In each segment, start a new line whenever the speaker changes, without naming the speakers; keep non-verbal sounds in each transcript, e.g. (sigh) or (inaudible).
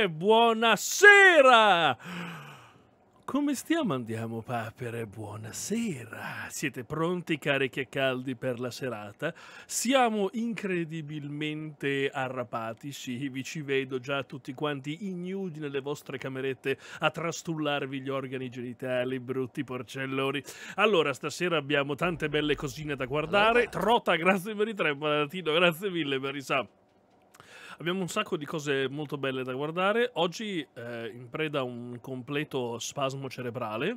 papere, buonasera! Come stiamo andiamo papere? Buonasera! Siete pronti carichi e caldi per la serata? Siamo incredibilmente arrapati, sì, vi ci vedo già tutti quanti ignudi nelle vostre camerette a trastullarvi gli organi genitali, brutti porcelloni. Allora, stasera abbiamo tante belle cosine da guardare. Trota, grazie per i tre, Palatino, grazie mille per i sub. Abbiamo un sacco di cose molto belle da guardare. Oggi eh, in preda a un completo spasmo cerebrale.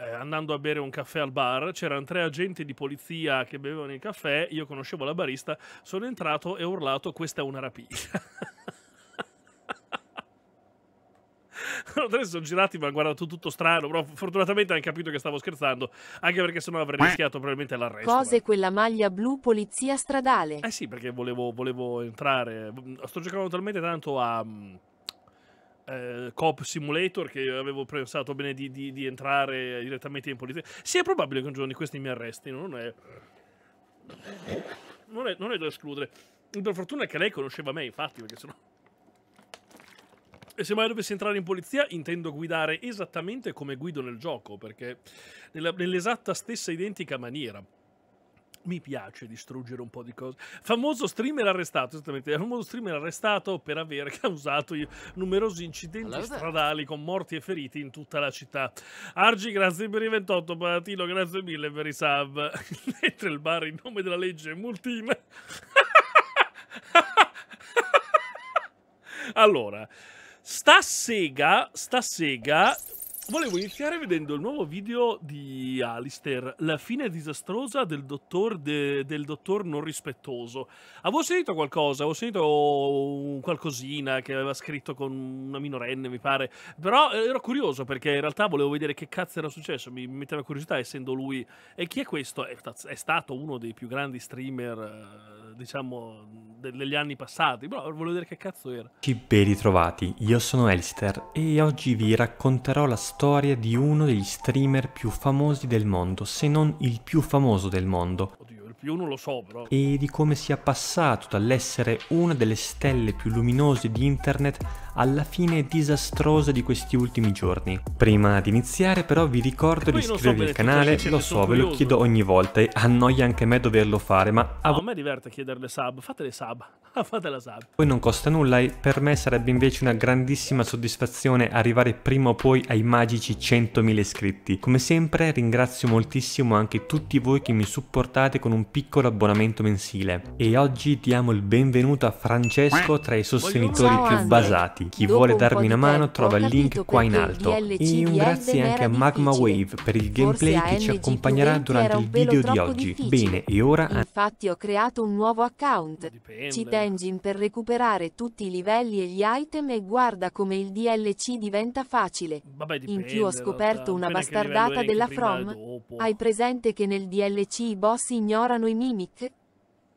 Eh, andando a bere un caffè al bar, c'erano tre agenti di polizia che bevevano il caffè, io conoscevo la barista, sono entrato e ho urlato questa è una rapina. (laughs) Loro (laughs) sono girati, mi hanno guardato tutto strano. Però fortunatamente hanno capito che stavo scherzando. Anche perché sennò avrei eh. rischiato probabilmente l'arresto. Cose
quella maglia blu polizia stradale. Eh
sì, perché volevo, volevo entrare. Sto giocando talmente tanto a. Mm, eh, Cop Simulator che avevo pensato bene di, di, di, entrare direttamente in polizia. Sì, è probabile che un giorno di questi mi arrestino, non è... Non è, non è da escludere. Per fortuna che lei conosceva me, infatti, perché sennò... E se mai dovessi entrare in polizia, intendo guidare esattamente come guido nel gioco, perché nell'esatta stessa identica maniera mi piace distruggere un po' di cose. Famoso streamer arrestato, esattamente, famoso streamer arrestato per aver (laughs) causato numerosi incidenti stradali con morti e feriti in tutta la città. Argi, grazie per i 28, Palatino, grazie mille per i sub. (laughs) Mentre il bar in nome della legge è multina. (laughs) allora... Sta sega, sta sega, volevo iniziare vedendo il nuovo video di Alistair, la fine disastrosa del dottor, de, del dottor non rispettoso. Avevo sentito qualcosa, avevo sentito qualcosina che aveva scritto con una minorenne, mi pare, però eh, ero curioso perché in realtà volevo vedere che cazzo era successo, mi metteva curiosità essendo lui. E chi è questo? È, è stato uno dei più grandi streamer eh, diciamo, degli anni passati, però volevo vedere che cazzo era.
Ci ben ritrovati, io sono Elster e oggi vi racconterò la storia di uno degli streamer più famosi del mondo, se non il più famoso del mondo. Oddio,
il più non lo so però. E
di come sia passato dall'essere una delle stelle più luminose di internet alla fine disastrosa di questi ultimi giorni. Prima di iniziare però vi ricordo di iscrivervi so al canale, lo so, ve lo chiedo ogni volta e annoia anche me doverlo fare, ma
a, no, a me diverte chiederle sub, fatele sub, (laughs) fatela sub.
Poi non costa nulla e per me sarebbe invece una grandissima soddisfazione arrivare prima o poi ai magici 100.000 iscritti. Come sempre ringrazio moltissimo anche tutti voi che mi supportate con un piccolo abbonamento mensile. E oggi diamo il benvenuto a Francesco tra i sostenitori più basati. Chi vuole darmi una mano trova il link qua in alto. E un grazie anche a Magma Wave per il gameplay che ci accompagnerà durante il video di oggi. Bene, e ora...
Infatti ho creato un nuovo account. Cheat Engine per recuperare tutti i livelli e gli item e guarda come il DLC diventa facile.
In più ho scoperto una bastardata della From.
Hai presente che nel DLC i boss ignorano i mimic?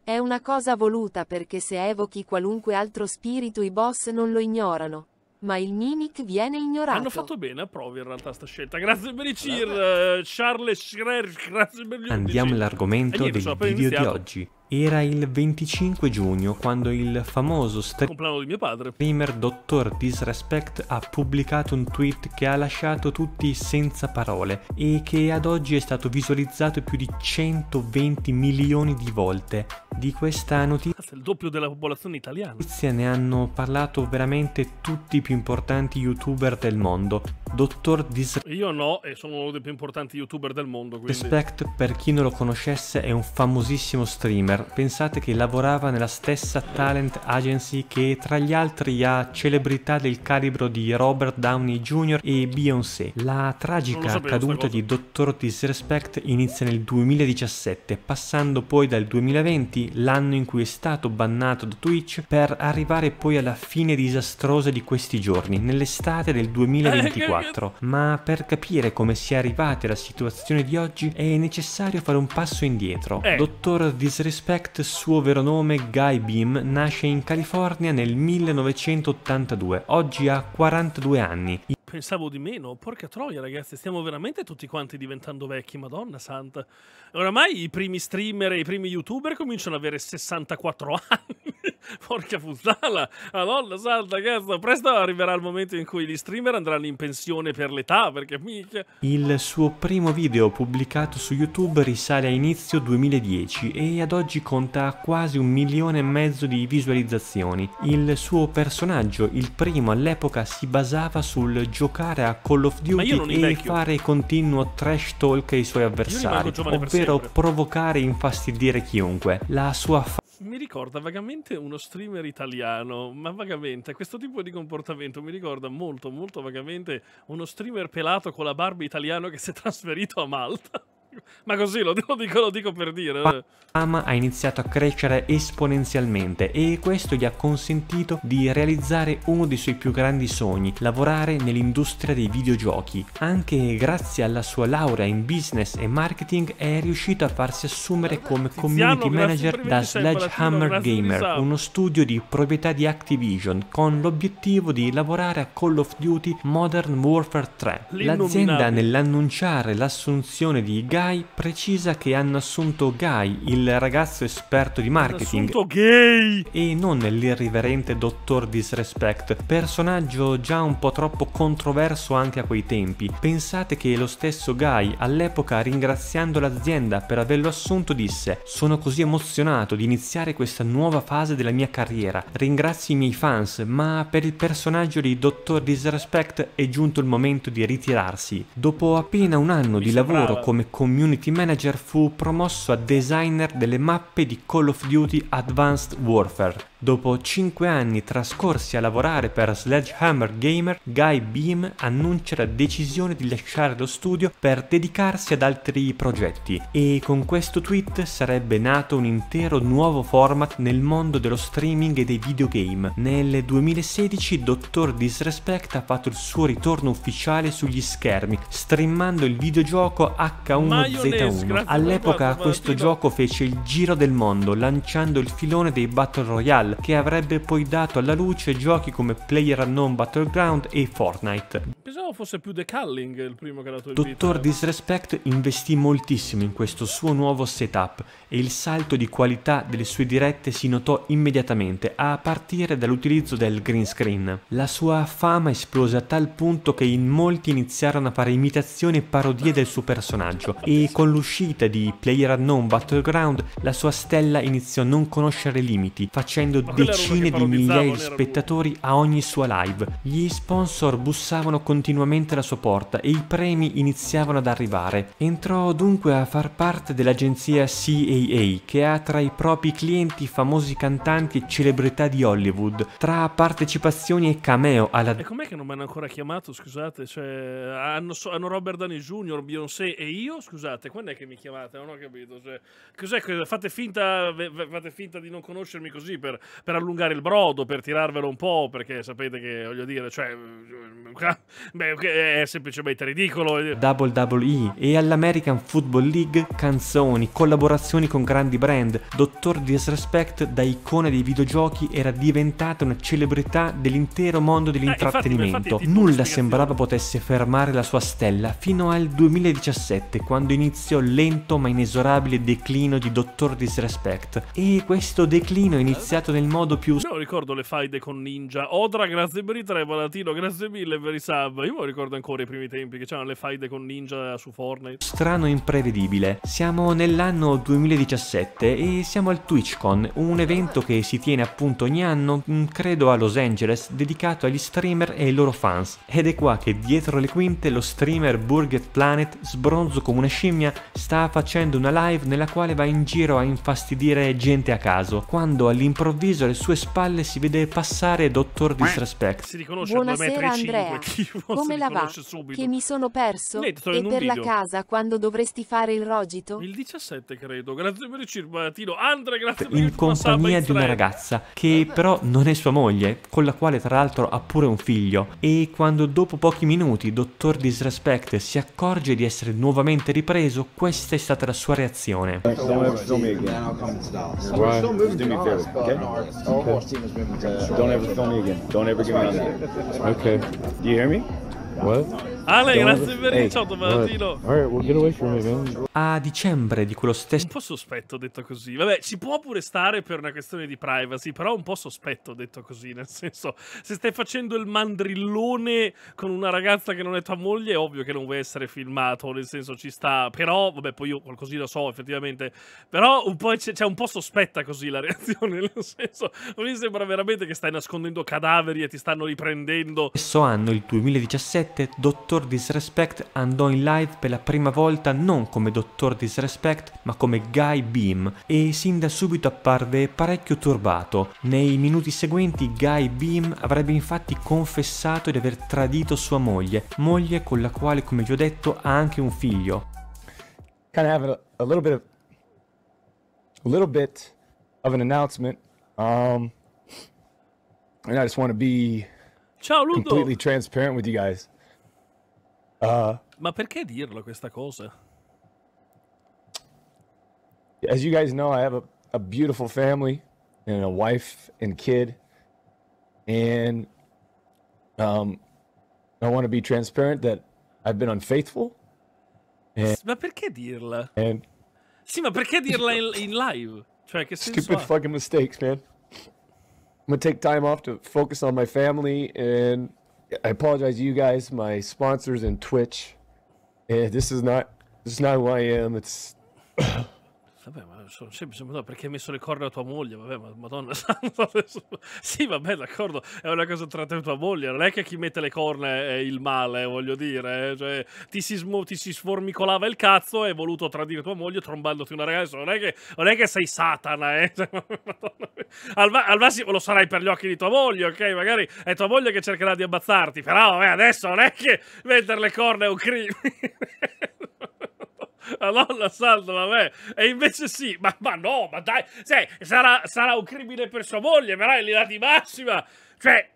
È una cosa voluta perché se evochi qualunque altro spirito i boss non lo ignorano. Ma il Mimic viene ignorato. Hanno fatto
bene a provi in realtà sta scelta. Grazie per i cheer, uh, Charles Schrer, grazie per gli Andiamo all'argomento del video iniziato. di oggi.
Era il 25 giugno quando il famoso streamer Dottor Disrespect ha pubblicato un tweet che ha lasciato tutti senza parole e che ad oggi è stato visualizzato più di 120 milioni di volte. Di questa notizia, il doppio della popolazione italiana. Ne hanno parlato veramente tutti i più importanti youtuber del mondo. Dottor Disrespect.
Io no, e sono uno dei più importanti youtuber del mondo. Quindi. Respect,
per chi non lo conoscesse, è un famosissimo streamer pensate che lavorava nella stessa talent agency che tra gli altri ha celebrità del calibro di Robert Downey Jr. e Beyoncé. La tragica sapevo, caduta di Dottor Disrespect inizia nel 2017, passando poi dal 2020, l'anno in cui è stato bannato da Twitch, per arrivare poi alla fine disastrosa di questi giorni, nell'estate del 2024. Eh, Ma per capire come si è arrivati alla situazione di oggi è necessario fare un passo indietro. Eh. Dottor Disrespect Prospect, suo vero nome Guy Beam, nasce in California nel 1982, oggi ha 42 anni.
Pensavo di meno, porca troia ragazzi, stiamo veramente tutti quanti diventando vecchi, madonna santa. Oramai i primi streamer e i primi youtuber cominciano ad avere 64 (laughs) anni. porca puttana, madonna santa, cazzo, presto arriverà il momento in cui gli streamer andranno in pensione per l'età, perché mica...
Il suo primo video pubblicato su YouTube risale a inizio 2010 e ad oggi conta quasi un milione e mezzo di visualizzazioni. Il suo personaggio, il primo all'epoca, si basava sul giocare a Call of Duty e fare continuo trash talk ai suoi avversari, ovvero provocare e infastidire chiunque. La sua fa
mi ricorda vagamente uno streamer italiano, ma vagamente questo tipo di comportamento mi ricorda molto molto vagamente uno streamer pelato con la barba italiano che si è trasferito a Malta. Ma così lo, dico, lo dico per dire.
Pam eh. ha iniziato a crescere esponenzialmente e questo gli ha consentito di realizzare uno dei suoi più grandi sogni, lavorare nell'industria dei videogiochi. Anche grazie alla sua laurea in business e marketing è riuscito a farsi assumere come community manager da Sledgehammer Gamer, uno studio di proprietà di Activision, con l'obiettivo di lavorare a Call of Duty Modern Warfare 3. L'azienda nell'annunciare l'assunzione di Gaia Guy precisa che hanno assunto Guy, il ragazzo esperto di marketing. assunto gay! E non l'irriverente dottor Disrespect, personaggio già un po' troppo controverso anche a quei tempi. Pensate che lo stesso Guy, all'epoca ringraziando l'azienda per averlo assunto, disse «Sono così emozionato di iniziare questa nuova fase della mia carriera. Ringrazio i miei fans, ma per il personaggio di dottor Disrespect è giunto il momento di ritirarsi. Dopo appena un anno Mi di sembrava. lavoro come commissario community manager fu promosso a designer delle mappe di Call of Duty Advanced Warfare. Dopo 5 anni trascorsi a lavorare per Sledgehammer Gamer, Guy Beam annuncia la decisione di lasciare lo studio per dedicarsi ad altri progetti e con questo tweet sarebbe nato un intero nuovo format nel mondo dello streaming e dei videogame. Nel 2016 Dottor Disrespect ha fatto il suo ritorno ufficiale sugli schermi, streamando il videogioco H1 1 n Z1. All'epoca questo gioco fece il giro del mondo, lanciando il filone dei Battle Royale, che avrebbe poi dato alla luce giochi come Player Unknown Battleground e Fortnite.
Pensavo fosse più The Culling il primo che ha dato il Dottor
Disrespect investì moltissimo in questo suo nuovo setup e il salto di qualità delle sue dirette si notò immediatamente, a partire dall'utilizzo del green screen. La sua fama esplose a tal punto che in molti iniziarono a fare imitazioni e parodie del suo personaggio e con l'uscita di Player Unknown Battleground la sua stella iniziò a non conoscere limiti, facendo decine di migliaia di spettatori a ogni sua live. Gli sponsor bussavano continuamente alla sua porta e i premi iniziavano ad arrivare. Entrò dunque a far parte dell'agenzia CAA, che ha tra i propri clienti famosi cantanti e celebrità di Hollywood, tra partecipazioni e cameo alla... E
com'è che non mi hanno ancora chiamato, scusate? Cioè, hanno, hanno Robert Downey Jr., Beyoncé e io, scusate? scusate, quando è che mi chiamate? Non ho capito. Cioè, cos'è che fate finta, fate finta di non conoscermi così per, per, allungare il brodo, per tirarvelo un po', perché sapete che voglio dire, cioè, (laughs) beh, è
semplicemente ridicolo. Double Double e all'American Football League canzoni, collaborazioni con grandi brand. Dottor Disrespect da icona dei videogiochi era diventata una celebrità dell'intero mondo eh, dell'intrattenimento. Eh, Nulla sembrava potesse fermare la sua stella fino al 2017 quando quando iniziò lento ma inesorabile declino di Dottor Disrespect. E questo declino è iniziato nel modo più...
Io ricordo le faide con Ninja. Odra, grazie per i tre, Valatino, grazie mille per i sub. Io mi ricordo ancora i primi tempi che c'erano le faide con Ninja su Fortnite.
Strano e imprevedibile. Siamo nell'anno 2017 e siamo al TwitchCon, un evento che si tiene appunto ogni anno, mm, credo a Los Angeles, dedicato agli streamer e ai loro fans. Ed è qua che dietro le quinte lo streamer Burger Planet sbronzo come una scimmia, sta facendo una live nella quale va in giro a infastidire gente a caso, quando all'improvviso alle sue spalle si vede passare Dottor Disrespect.
Si riconosce Buonasera Andrea, (laughs) come la va? Subito. Che mi sono perso? Netto, e per video. la casa quando dovresti fare il rogito? Il 17 credo,
grazie per il circolatino. Andrea, grazie
per il In compagnia di una ragazza che però non è sua moglie, con la quale tra l'altro ha pure un figlio, e quando dopo pochi minuti Dottor Disrespect si accorge di essere nuovamente ripreso ripreso questa è stata la sua reazione. Don't
ever film me again. Don't ever give me another. Okay.
Do you hear me? What?
Ale,
grazie per il ciao
Martino. A dicembre di quello stesso... Un po'
sospetto detto così. Vabbè, ci può pure stare per una questione di privacy, però un po' sospetto detto così, nel senso, se stai facendo il mandrillone con una ragazza che non è tua moglie, è ovvio che non vuoi essere filmato, nel senso ci sta, però, vabbè, poi io qualcosina so effettivamente, però un po' c'è un po' sospetta così la (laughs) reazione, nel senso, mi sembra veramente che stai nascondendo cadaveri e ti stanno riprendendo.
Stesso anno, il 2017, dottor Dr. Disrespect andò in live per la prima volta non come Dottor Disrespect ma come Guy Beam e sin da subito apparve parecchio turbato. Nei minuti seguenti Guy Beam avrebbe infatti confessato di aver tradito sua moglie, moglie con la quale come vi ho detto ha anche un figlio.
Kind of have a, a little bit of
a little bit of an announcement. Um and I just want to be Ciao, completely transparent with you guys.
Uh, Ma perché dirlo questa cosa? As you guys know, I have a, a beautiful family and a wife and kid.
And um, I want to be transparent that
I've been unfaithful.
And,
ma perché dirla? And sì, ma perché dirla in, in live? Cioè, che stupid fucking
mistakes, man. I'm gonna take time off to focus on my family and I apologize to you guys, my sponsors and Twitch. Eh, this is not this is not who I am. It's
Vabbè, ma sono semplice, madonna, perché hai messo le corna a tua moglie? Vabbè, ma madonna (laughs) santa. sì, vabbè, d'accordo, è una cosa tra te e tua moglie, non è che chi mette le corna è il male, voglio dire. Eh, cioè, ti si, ti si sformicolava il cazzo e hai voluto tradire tua moglie trombandoti una ragazza. Non è che, non è che sei Satana, eh. (laughs) Cioè, al, al, massimo lo sarai per gli occhi di tua moglie, ok? Magari è tua moglie che cercherà di ammazzarti, però vabbè, eh, adesso non è che mettere le corna è un crimine. (laughs) la nonna Santo, vabbè. E invece sì, ma, ma no, ma dai, cioè, sarà, sarà, un crimine per sua moglie, però verrà eliminata di massima. Cioè,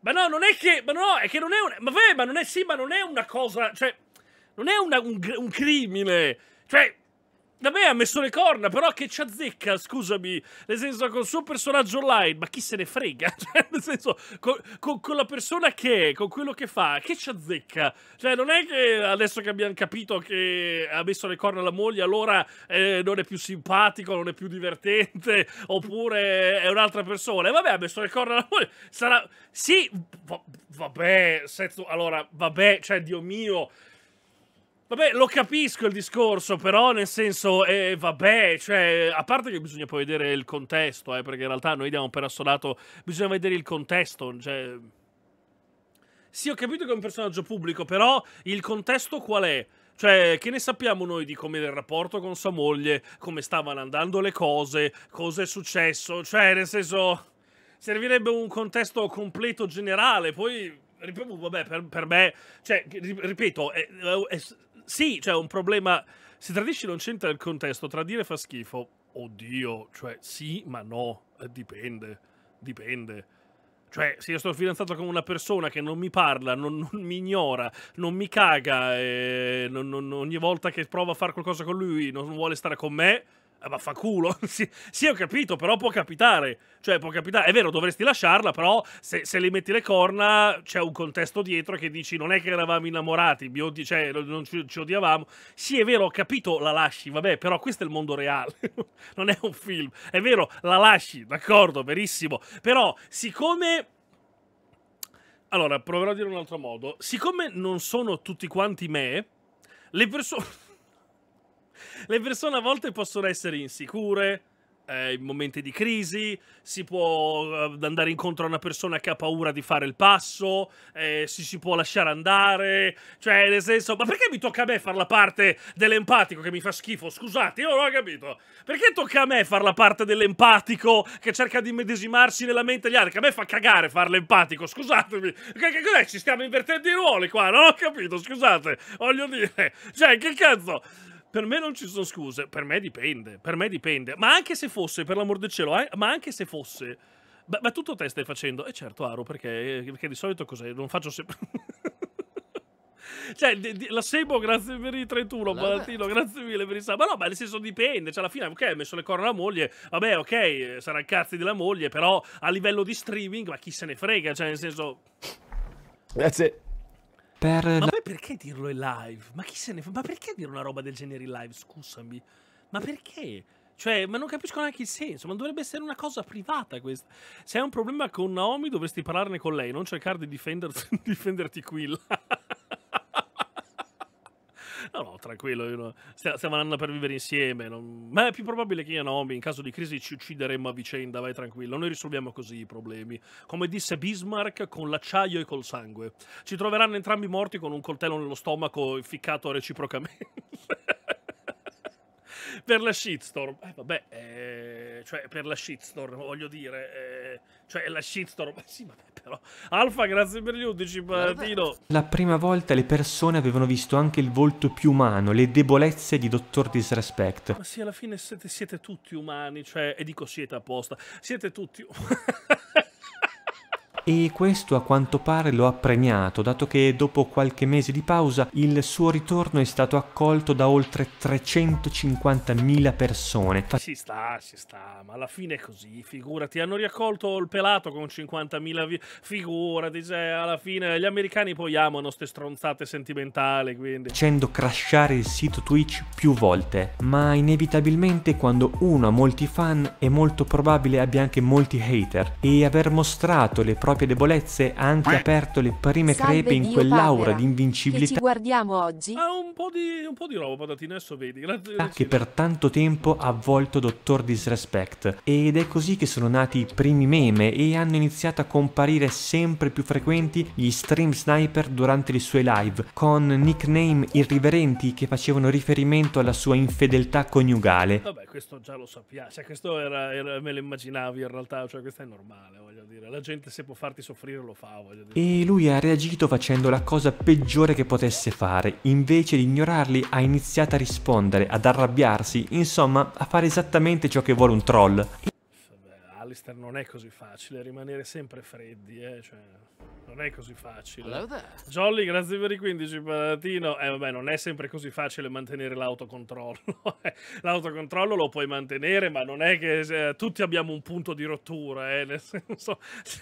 ma no, non è che, ma no, è che non è un, ma vabbè, ma non è, sì, ma non è una cosa, cioè, non è una, un, un crimine. Cioè, da me ha messo le corna, però che ci azzecca, scusami, nel senso col suo personaggio online, ma chi se ne frega? (laughs) Cioè, nel senso, con, con, con la persona che è, con quello che fa, che ci azzecca? Cioè, non è che adesso che abbiamo capito che ha messo le corna alla moglie, allora eh, non è più simpatico, non è più divertente, (laughs) oppure è un'altra persona. E vabbè, ha messo le corna alla moglie, sarà... Sì, va, vabbè, sento... allora, vabbè, cioè, Dio mio... Vabbè, lo capisco il discorso, però nel senso, eh, vabbè, cioè, a parte che bisogna poi vedere il contesto, eh, perché in realtà noi diamo per assolato, bisogna vedere il contesto, cioè... Sì, ho capito che è un personaggio pubblico, però il contesto qual è? Cioè, che ne sappiamo noi di come era il rapporto con sua moglie, come stavano andando le cose, cosa è successo? Cioè, nel senso, servirebbe un contesto completo generale, poi... Ripeto, Vabbè, per, per me, cioè, ripeto, è, è sì, cioè un problema. Se tradisci non c'entra il contesto, tradire fa schifo. Oddio, cioè sì, ma no, eh, dipende, dipende. Cioè, se io sto fidanzato con una persona che non mi parla, non, non mi ignora, non mi caga, non, non, ogni volta che provo a fare qualcosa con lui non vuole stare con me, eh, vaffanculo. (laughs) sì, sì, ho capito, però può capitare. Cioè, può capitare. È vero, dovresti lasciarla, però se, se le metti le corna c'è un contesto dietro che dici non è che eravamo innamorati, cioè, non ci, ci, odiavamo. Sì, è vero, ho capito, la lasci, vabbè, però questo è il mondo reale. (laughs) non è un film. È vero, la lasci, d'accordo, verissimo. Però, siccome... Allora, proverò a dire in un altro modo. Siccome non sono tutti quanti me, le persone... (laughs) le persone a volte possono essere insicure, eh, in momenti di crisi, si può eh, andare incontro a una persona che ha paura di fare il passo, eh, si, si può lasciare andare, cioè nel senso, ma perché mi tocca a me far la parte dell'empatico che mi fa schifo? Scusate, io non ho capito. Perché tocca a me far la parte dell'empatico che cerca di medesimarsi nella mente degli altri? Che a me fa cagare fare l'empatico, scusatemi. Che, che cos'è? Ci stiamo invertendo i ruoli qua, non ho capito, scusate, voglio dire. Cioè, che cazzo? Per me non ci sono scuse, per me dipende, per me dipende. Ma anche se fosse, per l'amor del cielo, eh? ma anche se fosse... Ma, ma, tutto te stai facendo? E eh certo, Aro, perché, perché di solito cos'è? Non faccio sempre... (laughs) cioè, di, di, la Sebo, grazie per i 31, Palatino, grazie mille per i sub. Ma no, ma nel senso dipende. Cioè, alla fine, ok, ha messo le corna alla moglie. Vabbè, ok, sarà il cazzo della moglie, però a livello di streaming, ma chi se ne frega? Cioè, nel senso...
That's it. Per Ma la... poi
perché dirlo in live? Ma chi se ne fa? Ma perché dire una roba del genere in live? Scusami. Ma perché? Cioè, ma non capisco neanche il senso, ma dovrebbe essere una cosa privata questa. Se hai un problema con Naomi dovresti parlarne con lei, non cercare di difenderti, (laughs) difenderti qui. (laughs) No, no, tranquillo, no. stiamo andando per vivere insieme. Non... Ma è più probabile che io e Naomi, in caso di crisi, ci uccideremmo a vicenda, vai tranquillo. Noi risolviamo così i problemi. Come disse Bismarck, con l'acciaio e col sangue. Ci troveranno entrambi morti con un coltello nello stomaco ficcato reciprocamente per la shitstorm. Eh, vabbè, eh, cioè per la shitstorm, voglio dire, eh, cioè la shitstorm. Eh, sì, vabbè, però. Alfa, grazie per gli 11, Paratino. Eh,
la prima volta le persone avevano visto anche il volto più umano, le debolezze di Dottor Disrespect.
Ma sì, alla fine siete, siete tutti umani, cioè, e dico siete apposta, siete tutti umani. (laughs) (laughs)
e questo a quanto pare lo ha premiato, dato che dopo qualche mese di pausa il suo ritorno è stato accolto da oltre 350.000 persone.
Si sta, si sta, ma alla fine è così, figurati, hanno riaccolto il pelato con 50.000 vi- figurati, cioè alla fine gli americani poi amano ste stronzate sentimentali, quindi.
Facendo crashare il sito Twitch più volte, ma inevitabilmente quando uno ha molti fan è molto probabile abbia anche molti hater e aver mostrato le proprie proprie debolezze ha anche eh. aperto le prime Salve crepe in Dio quell'aura di invincibilità che
guardiamo
oggi. Ah, un po' di, un po di roba, patatine, adesso vedi. Grazie. Che
per tanto tempo ha avvolto Dottor Disrespect. Ed è così che sono nati i primi meme e hanno iniziato a comparire sempre più frequenti gli stream sniper durante le sue live, con nickname irriverenti che facevano riferimento alla sua infedeltà coniugale. Vabbè,
questo
già lo sappiamo, cioè questo era, era, me lo immaginavi in realtà, cioè questo è normale, voglio dire, la gente si può fare farti soffrire lo fa,
voglio dire. E lui ha reagito facendo la cosa peggiore che potesse fare. Invece di ignorarli ha iniziato a rispondere, ad arrabbiarsi, insomma a fare esattamente ciò che vuole un troll.
McAllister non è così facile rimanere sempre freddi, eh? cioè, non è così facile. Jolly, grazie per i 15 patatino. Eh vabbè, non è sempre così facile mantenere l'autocontrollo. (laughs) Eh. l'autocontrollo lo puoi mantenere, ma non è che eh, tutti abbiamo un punto di rottura, eh? nel senso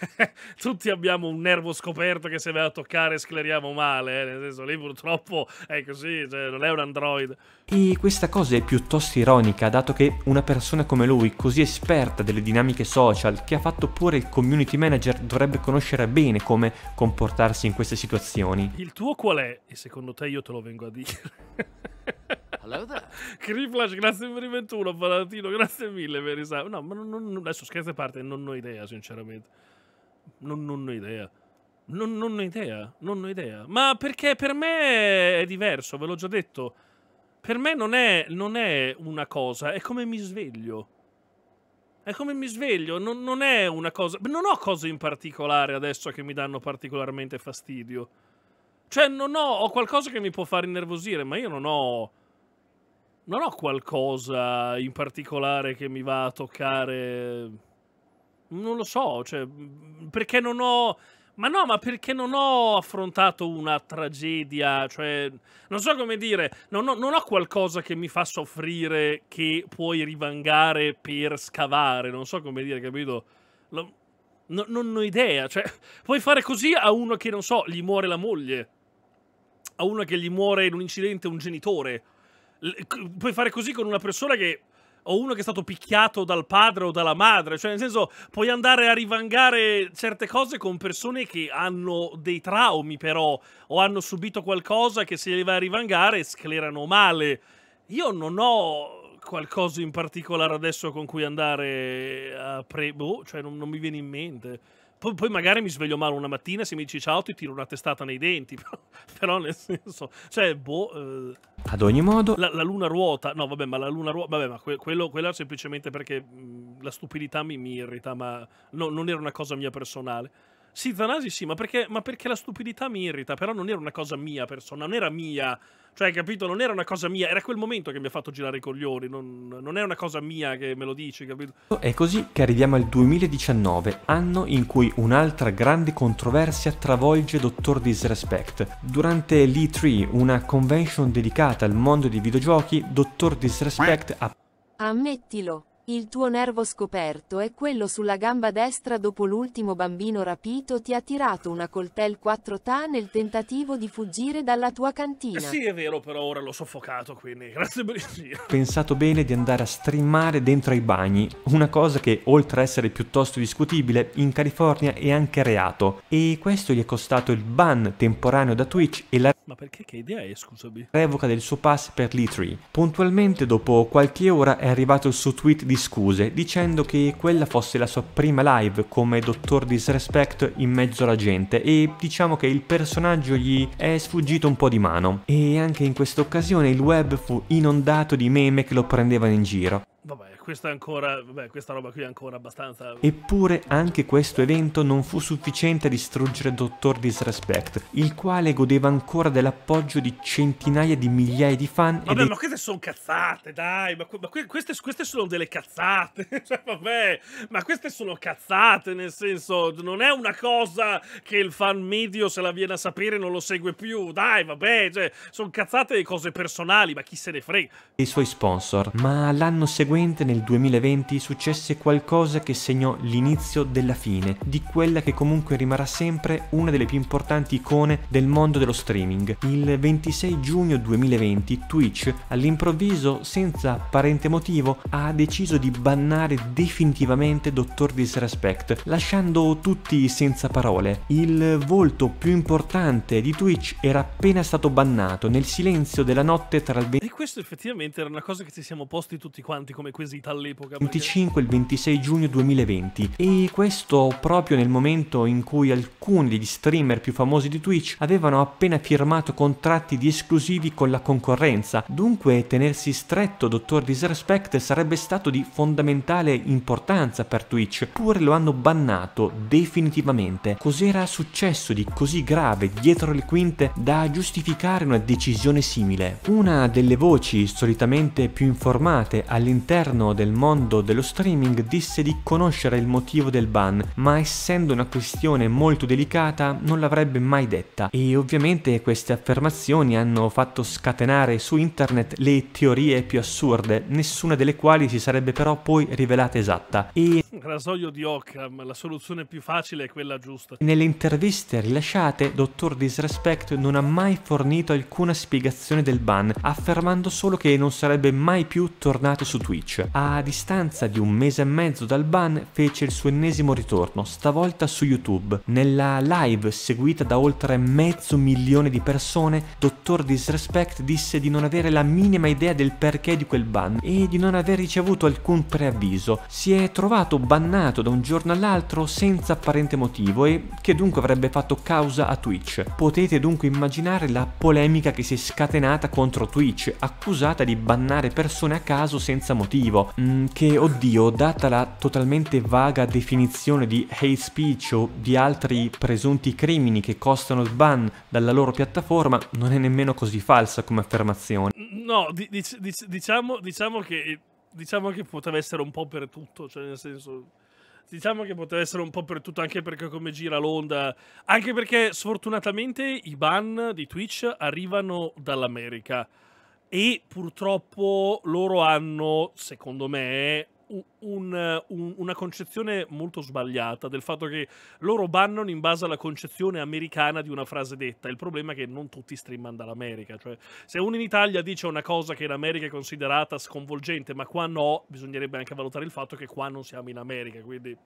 (laughs) tutti abbiamo un nervo scoperto che se va a toccare scleriamo male, eh, nel senso lì purtroppo è così, cioè, non è un android.
E questa cosa è piuttosto ironica, dato che una persona come lui, così esperta delle dinamiche sociali, social che ha fatto pure il community manager dovrebbe conoscere bene come comportarsi in queste situazioni.
Il tuo qual è? E secondo te io te lo vengo a dire. (laughs) Criflash, grazie per il 21, Valentino, grazie mille per No, ma non, non, adesso scherzo a parte, non ho idea, sinceramente. Non, non ho idea. Non, non, ho idea, non ho idea. Ma perché per me è diverso, ve l'ho già detto. Per me non è, non è una cosa, è come mi sveglio. È come mi sveglio, non, non è una cosa... Non ho cose in particolare adesso che mi danno particolarmente fastidio. Cioè, non ho, ho qualcosa che mi può far innervosire, ma io non ho... Non ho qualcosa in particolare che mi va a toccare... Non lo so, cioè... Perché non ho ma no, ma perché non ho affrontato una tragedia, cioè, non so come dire, non ho, non ho, qualcosa che mi fa soffrire che puoi rivangare per scavare, non so come dire, capito? Lo, no, non ho idea, cioè, (laughs) puoi fare così a uno che, non so, gli muore la moglie, a uno che gli muore in un incidente un genitore, puoi fare così con una persona che o uno che è stato picchiato dal padre o dalla madre, cioè nel senso puoi andare a rivangare certe cose con persone che hanno dei traumi però o hanno subito qualcosa che se le va a rivangare sclerano male. Io non ho qualcosa in particolare adesso con cui andare a pre... Boh, cioè non, non mi viene in mente. Poi, poi, magari mi sveglio male una mattina se mi dici ciao ti tiro una testata nei denti. (laughs) Però, però nel senso, cioè, boh. Eh, Ad ogni modo, la, la, luna ruota. No, vabbè, ma la luna ruota. Vabbè, ma que, quello, quella semplicemente perché mh, mm, la stupidità mi, mi irrita, ma no, non era una cosa mia personale. Sì, Zanasi sì, ma perché, ma perché la stupidità mi irrita, però non era una cosa mia persona, non era mia, cioè capito, non era una cosa mia, era quel momento che mi ha fatto girare i coglioni, non, non è una cosa mia che me lo dici, capito?
È così che arriviamo al 2019, anno in cui un'altra grande controversia travolge Dottor Disrespect. Durante l'E3, una convention dedicata al mondo dei videogiochi, Dottor Disrespect ha...
Ammettilo. Il tuo nervo scoperto è quello sulla gamba destra dopo l'ultimo bambino rapito ti ha tirato una coltel 4 ta nel tentativo di fuggire dalla tua cantina. Eh sì,
è vero, però ora l'ho soffocato, quindi (laughs) grazie per il sì.
Pensato bene di andare a streamare dentro ai bagni, una cosa che oltre a essere piuttosto discutibile, in California è anche reato e questo gli è costato il ban temporaneo da Twitch e la Ma
perché che idea è, scusami?
Revoca del suo pass per l'E3. Puntualmente dopo qualche ora è arrivato il suo tweet di scuse dicendo che quella fosse la sua prima live come dottor Disrespect in mezzo alla gente e diciamo che il personaggio gli è sfuggito un po' di mano. E anche in questa occasione il web fu inondato di meme che lo prendevano in giro.
Vabbè, questa è ancora, vabbè, questa roba qui è ancora abbastanza...
Eppure anche questo evento non fu sufficiente a distruggere Dottor Disrespect, il quale godeva ancora dell'appoggio di centinaia di migliaia di fan Vabbè, dei... ma
queste sono cazzate, dai, ma, ma queste, queste, sono delle cazzate, (laughs) cioè, vabbè, ma queste sono cazzate, nel senso, non è una cosa che il fan medio se la viene a sapere non lo segue più, dai, vabbè, cioè, sono cazzate le cose personali, ma chi se ne frega.
I suoi sponsor, ma l'anno seguente nel 2020 successe qualcosa che segnò l'inizio della fine di quella che comunque rimarrà sempre una delle più importanti icone del mondo dello streaming. Il 26 giugno 2020 Twitch all'improvviso, senza apparente motivo, ha deciso di bannare definitivamente Dottor Disrespect, lasciando tutti senza parole. Il volto più importante di Twitch era appena stato bannato nel silenzio della notte tra il 20 E
questo effettivamente era una cosa che ci siamo posti tutti quanti come quesito partita
25 il 26 giugno 2020 e questo proprio nel momento in cui alcuni degli streamer più famosi di Twitch avevano appena firmato contratti di esclusivi con la concorrenza, dunque tenersi stretto Dottor Disrespect sarebbe stato di fondamentale importanza per Twitch, pure lo hanno bannato definitivamente. Cos'era successo di così grave dietro le quinte da giustificare una decisione simile? Una delle voci solitamente più informate all'interno del mondo dello streaming disse di conoscere il motivo del ban, ma essendo una questione molto delicata non l'avrebbe mai detta. E ovviamente queste affermazioni hanno fatto scatenare su internet le teorie più assurde, nessuna delle quali si sarebbe però poi rivelata esatta. E
(laughs) rasoio di Occam, la soluzione più facile è quella giusta.
Nelle interviste rilasciate, dottor Disrespect non ha mai fornito alcuna spiegazione del ban, affermando solo che non sarebbe mai più tornato su Twitch. A distanza di un mese e mezzo dal ban fece il suo ennesimo ritorno, stavolta su YouTube. Nella live seguita da oltre mezzo milione di persone, dottor Disrespect disse di non avere la minima idea del perché di quel ban e di non aver ricevuto alcun preavviso. Si è trovato bannato da un giorno all'altro senza apparente motivo e che dunque avrebbe fatto causa a Twitch. Potete dunque immaginare la polemica che si è scatenata contro Twitch, accusata di bannare persone a caso senza motivo, mm, che oddio, data la totalmente vaga definizione di hate speech o di altri presunti crimini che costano il ban dalla loro piattaforma, non è nemmeno così falsa come affermazione.
No, dic dic diciamo, diciamo che diciamo che poteva essere un po' per tutto, cioè nel senso diciamo che poteva essere un po' per tutto, anche perché come gira l'onda, anche perché sfortunatamente i ban di Twitch arrivano dall'America e purtroppo loro hanno, secondo me, un, eh, un, una concezione molto sbagliata del fatto che loro bannano in base alla concezione americana di una frase detta. Il problema è che non tutti streamano dall'America. Cioè, se uno in Italia dice una cosa che in America è considerata sconvolgente, ma qua no, bisognerebbe anche valutare il fatto che qua non siamo in America. Quindi,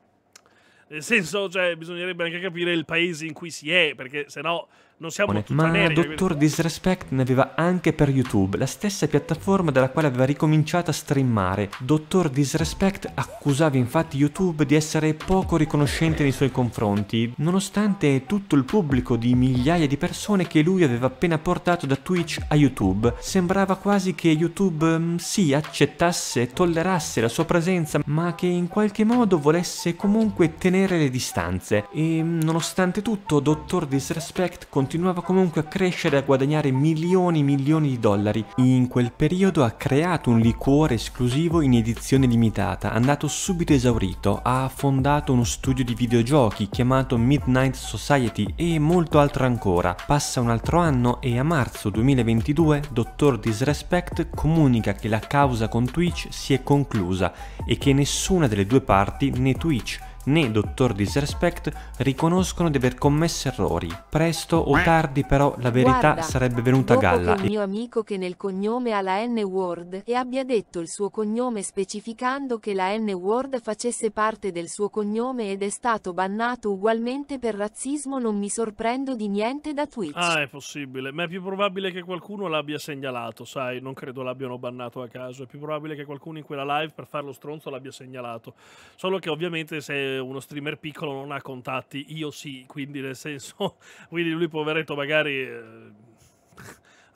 nel senso, cioè, bisognerebbe anche capire il paese in cui si è, perché se no non siamo tutti Ma neri, Dottor
Disrespect ne aveva anche per YouTube, la stessa piattaforma dalla quale aveva ricominciato a streamare. Dottor Disrespect accusava infatti YouTube di essere poco riconoscente nei suoi confronti, nonostante tutto il pubblico di migliaia di persone che lui aveva appena portato da Twitch a YouTube. Sembrava quasi che YouTube mm, sì, accettasse tollerasse la sua presenza, ma che in qualche modo volesse comunque tenere le distanze. E mm, nonostante tutto, Dottor Disrespect continuava continuava comunque a crescere e a guadagnare milioni e milioni di dollari. In quel periodo ha creato un liquore esclusivo in edizione limitata, andato subito esaurito, ha fondato uno studio di videogiochi chiamato Midnight Society e molto altro ancora. Passa un altro anno e a marzo 2022 Dottor Disrespect comunica che la causa con Twitch si è conclusa e che nessuna delle due parti, né Twitch né Dottor Disrespect riconoscono di aver commesso errori. Presto o tardi però la verità Guarda, sarebbe venuta a galla. Che il mio
amico che nel cognome ha la N word e abbia detto il suo cognome specificando che la N word facesse parte del suo cognome ed è stato bannato ugualmente per razzismo non mi sorprendo di niente da Twitch. Ah,
è possibile, ma è più probabile che qualcuno l'abbia segnalato, sai, non credo l'abbiano bannato a caso, è più probabile che qualcuno in quella live per farlo stronzo l'abbia segnalato. Solo che ovviamente se uno streamer piccolo non ha contatti, io sì, quindi nel senso, (laughs) quindi lui poveretto magari... Eh,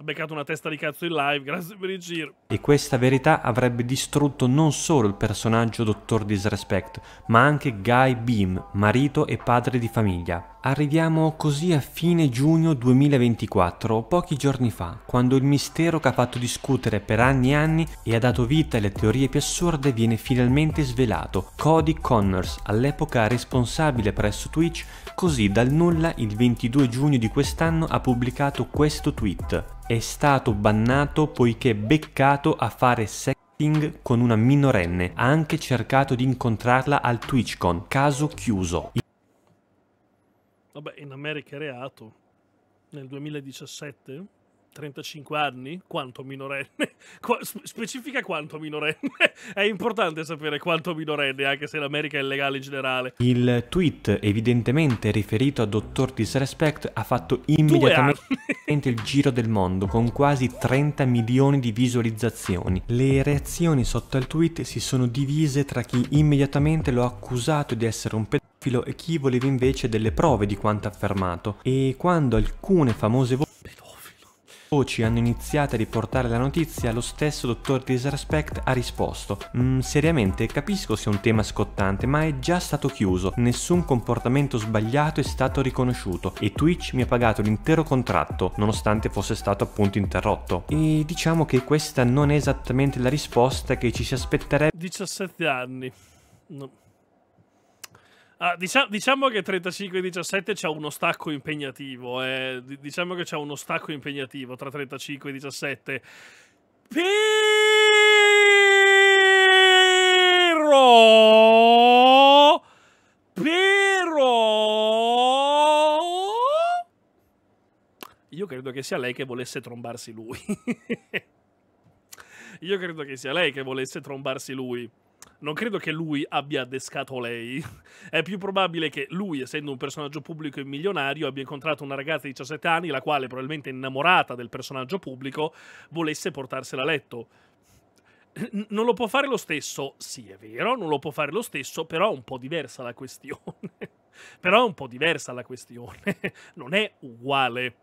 ha beccato una testa di cazzo in live, (laughs) grazie per il giro.
E questa verità avrebbe distrutto non solo il personaggio Dottor Disrespect, ma anche Guy Beam, marito e padre di famiglia. Arriviamo così a fine giugno 2024, pochi giorni fa, quando il mistero che ha fatto discutere per anni e anni e ha dato vita alle teorie più assurde viene finalmente svelato. Cody Connors, all'epoca responsabile presso Twitch, così dal nulla il 22 giugno di quest'anno ha pubblicato questo tweet è stato bannato poiché beccato a fare sexting con una minorenne. Ha anche cercato di incontrarla al TwitchCon, caso chiuso.
Vabbè, in America è reato. Nel 2017 35 anni? Quanto minorenne? (laughs) Qua, specifica quanto minorenne. (laughs) è importante sapere quanto minorenne, anche se l'America è illegale in generale.
Il tweet, evidentemente riferito a Dottor Disrespect, ha fatto immediatamente il giro del mondo, con quasi 30 milioni di visualizzazioni. Le reazioni sotto al tweet si sono divise tra chi immediatamente lo ha accusato di essere un pedofilo e chi voleva invece delle prove di quanto affermato. E quando alcune famose voci Voci hanno iniziato a riportare la notizia, lo stesso dottor Disrespect ha risposto mm, seriamente capisco sia un tema scottante ma è già stato chiuso, nessun comportamento sbagliato è stato riconosciuto e Twitch mi ha pagato l'intero contratto nonostante fosse stato appunto interrotto. E diciamo che questa non è esattamente la risposta che ci si aspetterebbe. 17
anni. No. Ah, diciamo, diciamo che 35-17 c'è uno stacco impegnativo. Eh. Diciamo che c'è uno stacco impegnativo tra 35 e 17. Però. Però. Io credo che sia lei che volesse trombarsi lui. (laughs) Io credo che sia lei che volesse trombarsi lui non credo che lui abbia adescato lei. (laughs) È più probabile che lui, essendo un personaggio pubblico e milionario, abbia incontrato una ragazza di 17 anni, la quale probabilmente innamorata del personaggio pubblico, volesse portarsela a letto. Non lo può fare lo stesso, sì è vero, non lo può fare lo stesso, però è un po' diversa la questione. (laughs) però è un po' diversa la questione, (laughs) non è uguale.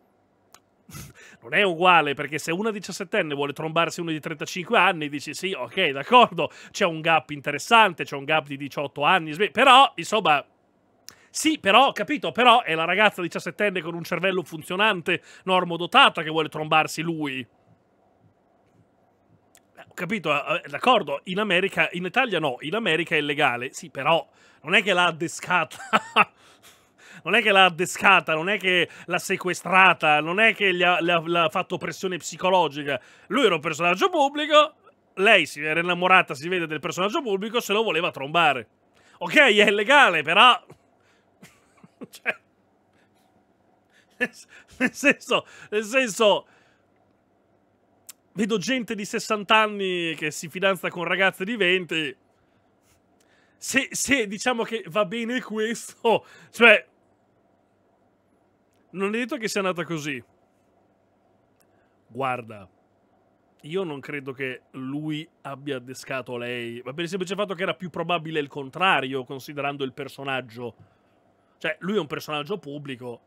(laughs) non è uguale perché se una 17enne vuole trombarsi uno di 35 anni dici sì ok d'accordo c'è un gap interessante c'è un gap di 18 anni però insomma sì, però, capito, però è la ragazza 17enne con un cervello funzionante, normodotata, che vuole trombarsi lui. Eh, capito, eh, eh, d'accordo, in America, in Italia no, in America è illegale, sì, però non è che l'ha adescata. (laughs) non è che l'ha addescata, non è che l'ha sequestrata, non è che gli ha, le ha, le ha fatto pressione psicologica. Lui era un personaggio pubblico, lei si era innamorata, si vede, del personaggio pubblico, se lo voleva trombare. Ok, è illegale, però... (laughs) cioè... nel senso... Nel senso... Vedo gente di 60 anni che si fidanza con ragazze di 20... Se, se diciamo che va bene questo... Cioè... Non è detto che sia andata così. Guarda, io non credo che lui abbia addescato lei, ma per il semplice fatto che era più probabile il contrario, considerando il personaggio. Cioè, lui è un personaggio pubblico.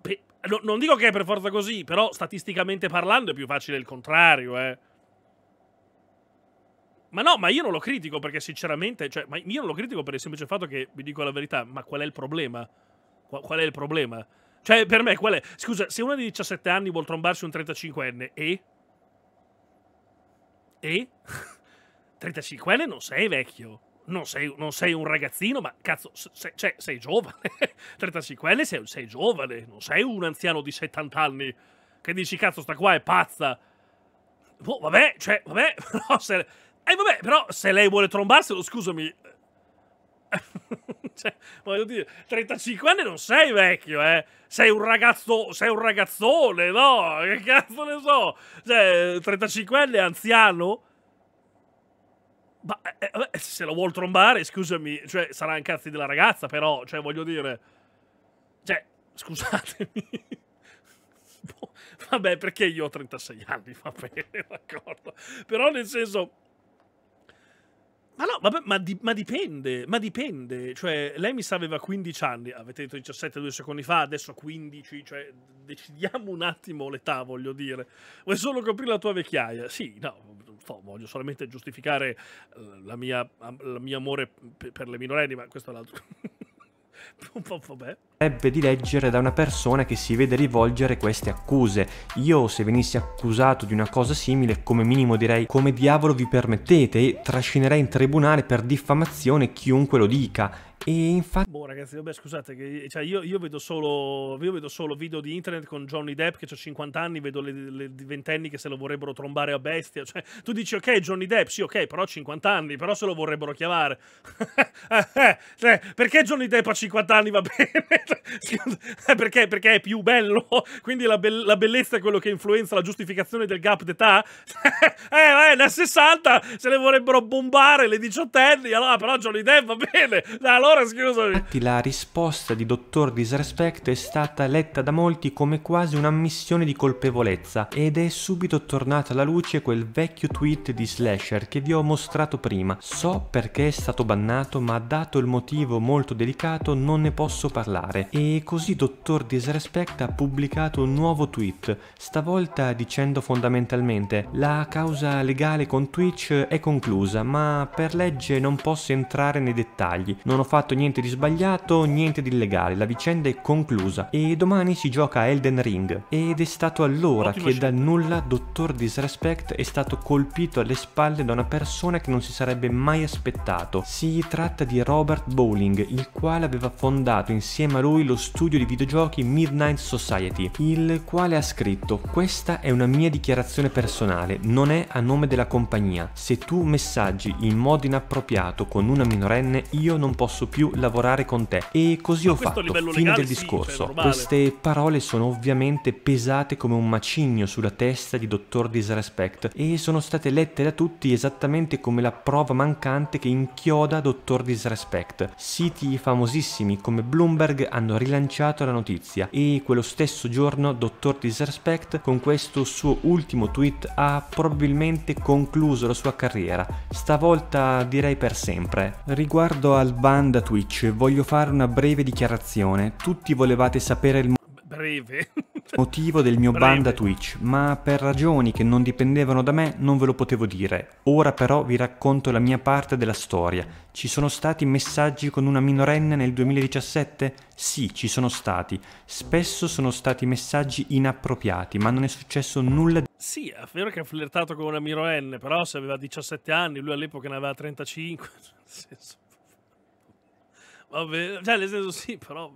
Pe no, non dico che è per forza così, però statisticamente parlando è più facile il contrario, eh. Ma no, ma io non lo critico perché sinceramente, cioè, ma io non lo critico per il semplice fatto che, vi dico la verità, ma qual è il problema? Qual è il problema? Cioè, per me, qual è? Scusa, se uno di 17 anni vuol trombarsi un 35enne, e? E? 35enne (laughs) non sei vecchio. Non sei, non sei, un ragazzino, ma cazzo, sei, sei, cioè, sei giovane. 35enne (laughs) sei, sei giovane, non sei un anziano di 70 anni che dici cazzo sta qua è pazza. Oh, vabbè, cioè, vabbè, (laughs) però se... Eh vabbè, però se lei vuole trombarselo, scusami, (laughs) cioè, voglio dire, 35 anni non sei vecchio, eh? Sei un ragazzo, sei un ragazzone, no? (laughs) Che cazzo ne so? Cioè, 35 anni è anziano? Ma eh, eh se lo vuol trombare, scusami, cioè, sarà un cazzo della ragazza, però, cioè, voglio dire... Cioè, scusatemi... (laughs) Boh, vabbè, perché io ho 36 anni, va bene, d'accordo. Però nel senso, ma no, vabbè, ma, di, ma, dipende, ma dipende. Cioè, lei mi sa aveva 15 anni, avete detto 17 due secondi fa, adesso 15, cioè, decidiamo un attimo l'età, voglio dire. Vuoi solo coprire la tua vecchiaia? Sì, no, voglio solamente giustificare eh, la mio la mia amore per le minorenni, ma questo è l'altro... (laughs) Vabbè.
Ebbe di leggere da una persona che si vede rivolgere queste accuse. Io se venissi accusato di una cosa simile, come minimo direi come diavolo vi permettete e trascinerei in tribunale per diffamazione chiunque lo dica e infatti... Boh ragazzi, vabbè scusate, che,
cioè io, io, vedo solo, io, vedo solo, video di internet con Johnny Depp che ha 50 anni, vedo le, le ventenni che se lo vorrebbero trombare a bestia, cioè tu dici ok Johnny Depp, sì ok, però ha 50 anni, però se lo vorrebbero chiamare. (laughs) Eh, eh, cioè, perché Johnny Depp ha 50 anni va (laughs) bene? Cioè, perché, perché, è più bello, quindi la, be la, bellezza è quello che influenza la giustificazione del gap d'età? (laughs) eh, eh, da 60 se le vorrebbero bombare le 18 anni, allora però Johnny Depp va bene, allora signore,
scusami. La risposta di dottor Disrespect è stata letta da molti come quasi un'ammissione di colpevolezza ed è subito tornata alla luce quel vecchio tweet di Slasher che vi ho mostrato prima. So perché è stato bannato ma dato il motivo molto delicato non ne posso parlare. E così dottor Disrespect ha pubblicato un nuovo tweet, stavolta dicendo fondamentalmente la causa legale con Twitch è conclusa ma per legge non posso entrare nei dettagli, non ho fatto fatto niente di sbagliato, niente di illegale, la vicenda è conclusa e domani si gioca a Elden Ring ed è stato allora Ottima che scelta. dal nulla Dottor Disrespect è stato colpito alle spalle da una persona che non si sarebbe mai aspettato. Si tratta di Robert Bowling, il quale aveva fondato insieme a lui lo studio di videogiochi Midnight Society, il quale ha scritto questa è una mia dichiarazione personale, non è a nome della compagnia. Se tu messaggi in modo inappropriato con una minorenne io non posso più più lavorare con te. E così ho fatto, legale, fine del sì, cioè, discorso. Cioè Queste parole sono ovviamente pesate come un macigno sulla testa di Dottor Disrespect e sono state lette da tutti esattamente come la prova mancante che inchioda Dottor Disrespect. Siti famosissimi come Bloomberg hanno rilanciato la notizia e quello stesso giorno Dottor Disrespect con questo suo ultimo tweet ha probabilmente concluso la sua carriera, stavolta direi per sempre. Riguardo al band Twitch, voglio fare una breve dichiarazione. Tutti volevate sapere il mo
breve. (laughs)
motivo del mio breve. ban da Twitch, ma per ragioni che non dipendevano da me non ve lo potevo dire. Ora però vi racconto la mia parte della storia. Ci sono stati messaggi con una minorenne nel 2017? Sì, ci sono stati. Spesso sono stati messaggi inappropriati, ma non è successo nulla di...
Sì, è vero che ha flirtato con una minorenne, però se aveva 17 anni, lui all'epoca ne aveva 35, (laughs) nel senso vabbè, cioè nel senso sì, però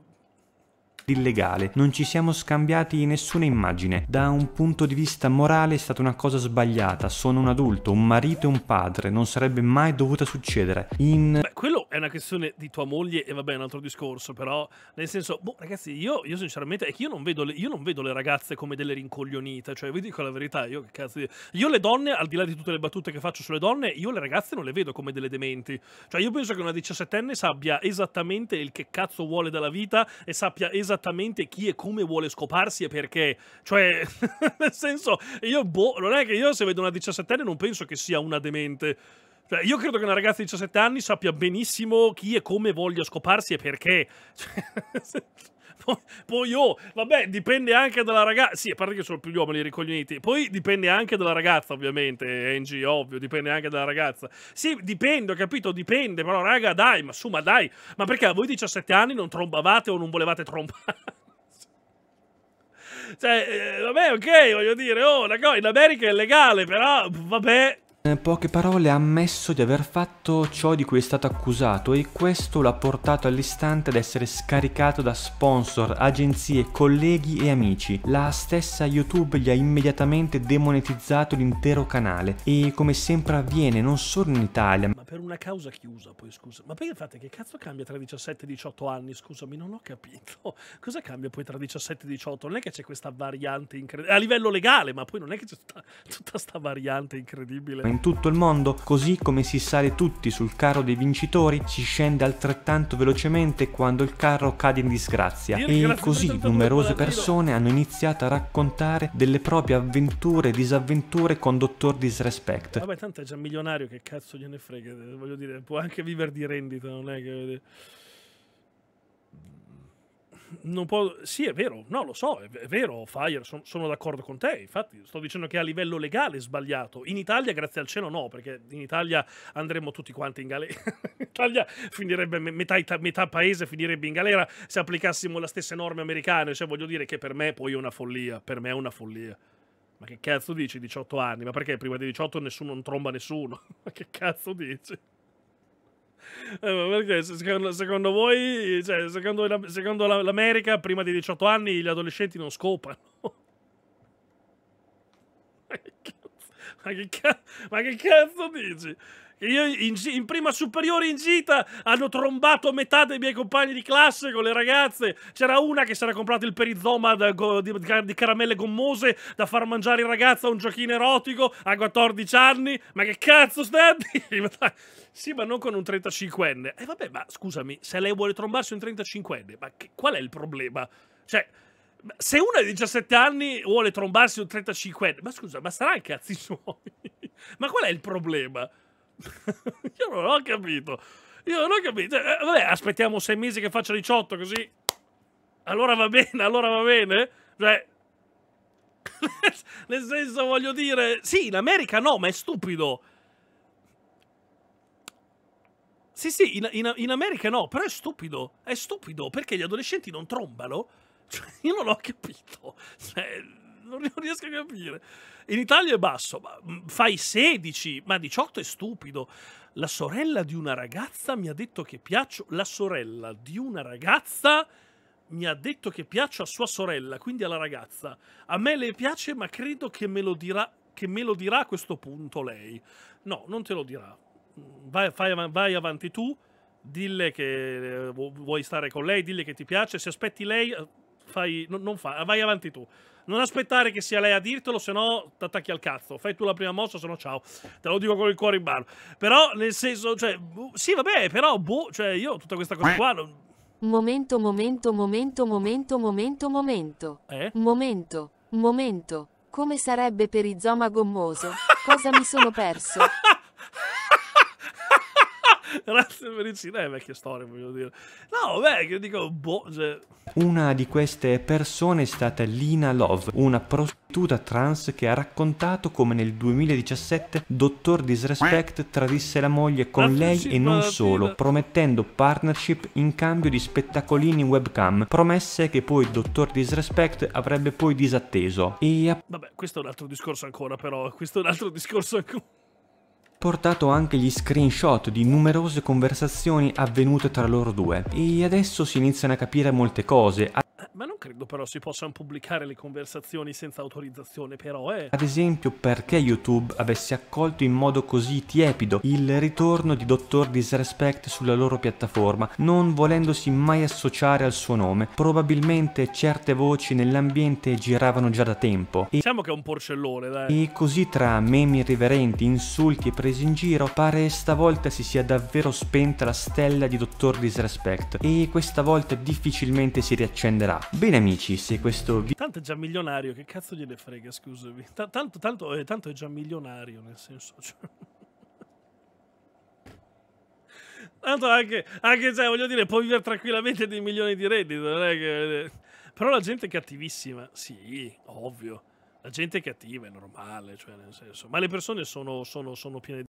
illegale, non ci siamo scambiati nessuna immagine. Da un punto di vista morale è stata una cosa sbagliata, sono un adulto, un marito e un padre, non sarebbe mai dovuta succedere. In... Beh,
quello è una questione di tua moglie e vabbè è un altro discorso, però nel senso, boh ragazzi, io, io sinceramente è che io non, vedo le, io non vedo le ragazze come delle rincoglionite, cioè vi dico la verità, io che cazzo... Io le donne, al di là di tutte le battute che faccio sulle donne, io le ragazze non le vedo come delle dementi. Cioè io penso che una 17enne sappia esattamente il che cazzo vuole dalla vita e sappia esattamente esattamente chi e come vuole scoparsi e perché. Cioè, (laughs) nel senso, io boh, non è che io se vedo una 17enne non penso che sia una demente. Cioè, io credo che una ragazza di 17 anni sappia benissimo chi e come voglia scoparsi e perché. Cioè, (laughs) poi oh, vabbè, dipende anche dalla ragazza. Sì, a parte che sono più gli uomini ricoglioniti. Poi dipende anche dalla ragazza, ovviamente. Angie, ovvio, dipende anche dalla ragazza. Sì, dipende, ho capito, dipende. Però, raga, dai, ma su, ma dai. Ma perché a voi 17 anni non trombavate o non volevate trombare? (laughs) cioè, eh, vabbè, ok, voglio dire, oh, la in America è legale, però, vabbè,
in poche parole ha ammesso di aver fatto ciò di cui è stato accusato e questo l'ha portato all'istante ad essere scaricato da sponsor, agenzie, colleghi e amici. La stessa YouTube gli ha immediatamente demonetizzato l'intero canale e come sempre avviene non solo in Italia. Ma per
una
causa chiusa poi scusa, ma perché fate che cazzo cambia tra 17 e 18 anni? Scusami, non ho capito. (laughs) Cosa cambia poi tra 17 e 18? Non è che c'è questa variante incredibile, a livello legale, ma poi non è che c'è tutta, questa variante incredibile guerra in
tutto il mondo, così come si sale tutti sul carro dei vincitori, si scende altrettanto velocemente quando il carro cade in disgrazia. E così numerose persone hanno iniziato a raccontare delle proprie avventure e disavventure con Dottor Disrespect.
Vabbè, tanto è già milionario, che cazzo gliene frega, voglio dire, può anche vivere di rendita, non è che non può... Sì, è vero, no, lo so, è, vero, Fire, son, sono d'accordo con te. Infatti, sto dicendo che a livello legale è sbagliato. In Italia, grazie al cielo, no, perché in Italia andremmo tutti quanti in galera. (laughs) in Italia finirebbe, metà, metà, paese finirebbe in galera se applicassimo le stesse norme americane. Cioè, voglio dire che per me poi è una follia. Per me è una follia. Ma che cazzo dici 18 anni? Ma perché prima di 18 nessuno non tromba nessuno? (laughs) Ma che cazzo dici? Eh, perché secondo, secondo voi, cioè, secondo, secondo l'America, prima di 18 anni gli adolescenti non scopano? (laughs) Ma che, cazzo, ma che cazzo dici? Io in, in, prima superiore in gita hanno trombato metà dei miei compagni di classe con le ragazze. C'era una che si era comprata il perizoma di, di, caramelle gommose da far mangiare in ragazza un giochino erotico a 14 anni. Ma che cazzo stai (laughs) sì, ma non con un 35enne. E eh, vabbè, ma scusami, se lei vuole trombarsi un 35enne, ma che, qual è il problema? Cioè, se una di 17 anni vuole trombarsi un 35enne, ma scusa, ma sarà anche cazzi suoi? (laughs) ma qual è il problema? Io non ho capito. Io non ho capito. Eh, eh vabbè, aspettiamo sei mesi che faccia 18 così. Allora va bene, allora va bene. Cioè... (laughs) Nel senso, voglio dire... Sì, in America no, ma è stupido. Sì, sì, in, in, in, America no, però è stupido. È stupido perché gli adolescenti non trombano. (laughs) Cioè, io non l'ho capito. Cioè, non riesco a capire. In Italia è basso, ma mm, fai 16, ma 18 è stupido. La sorella di una ragazza mi ha detto che piaccio. La sorella di una ragazza mi ha detto che piaccio a sua sorella, quindi alla ragazza. A me le piace, ma credo che me lo dirà, che me lo dirà a questo punto lei. No, non te lo dirà. Mm, vai, fai, vai avanti tu, dille che eh, vuoi stare con lei, dille che ti piace. Se aspetti lei, eh, fai, non, non fa, vai avanti tu. Non aspettare che sia lei a dirtelo, se no ti attacchi al cazzo. Fai tu la prima mossa, se no ciao. Te lo dico con il cuore in mano. Però, nel senso, cioè, boh, sì, vabbè, però, boh, cioè, io tutta questa cosa qua... Non...
Momento, momento, momento, momento, momento, momento. Eh? Momento, momento. Come sarebbe per i zoma gommoso? (laughs) Cosa mi sono perso? (laughs)
Grazie (laughs) per il cinema, è eh, vecchia storia, voglio dire. No, beh, che dico, boh. Cioè...
Una di queste persone è stata Lina Love, una prostituta trans che ha raccontato come nel 2017 Dottor Disrespect tradisse la moglie con la lei e non solo, promettendo partnership in cambio di spettacolini webcam, promesse che poi Dottor Disrespect avrebbe poi disatteso. E a...
Vabbè, questo è un altro discorso ancora, però. Questo è un altro discorso ancora
portato anche gli screenshot di numerose conversazioni avvenute tra loro due. E adesso si iniziano a capire molte cose.
Ma non credo però si possano pubblicare le conversazioni senza autorizzazione, però, eh. Ad
esempio, perché YouTube avesse accolto in modo così tiepido il ritorno di Dottor Disrespect sulla loro piattaforma, non volendosi mai associare al suo nome. Probabilmente certe voci nell'ambiente giravano già da tempo. E... Diciamo
che è un porcellone, dai.
E così tra meme irriverenti, insulti e pressioni presi in giro, pare stavolta si sia davvero spenta la stella di Dottor Disrespect e questa volta difficilmente si riaccenderà. Bene amici, se questo video...
Tanto è già milionario, che cazzo gliene frega, scusami. T tanto, tanto, eh, tanto è già milionario, nel senso... Cioè... (laughs) Tanto anche, anche cioè, voglio dire, può vivere tranquillamente dei milioni di reddito, non è che... Eh, però la gente è cattivissima, sì, ovvio. La gente è cattiva, è normale, cioè nel senso, ma le persone sono, sono, sono piene di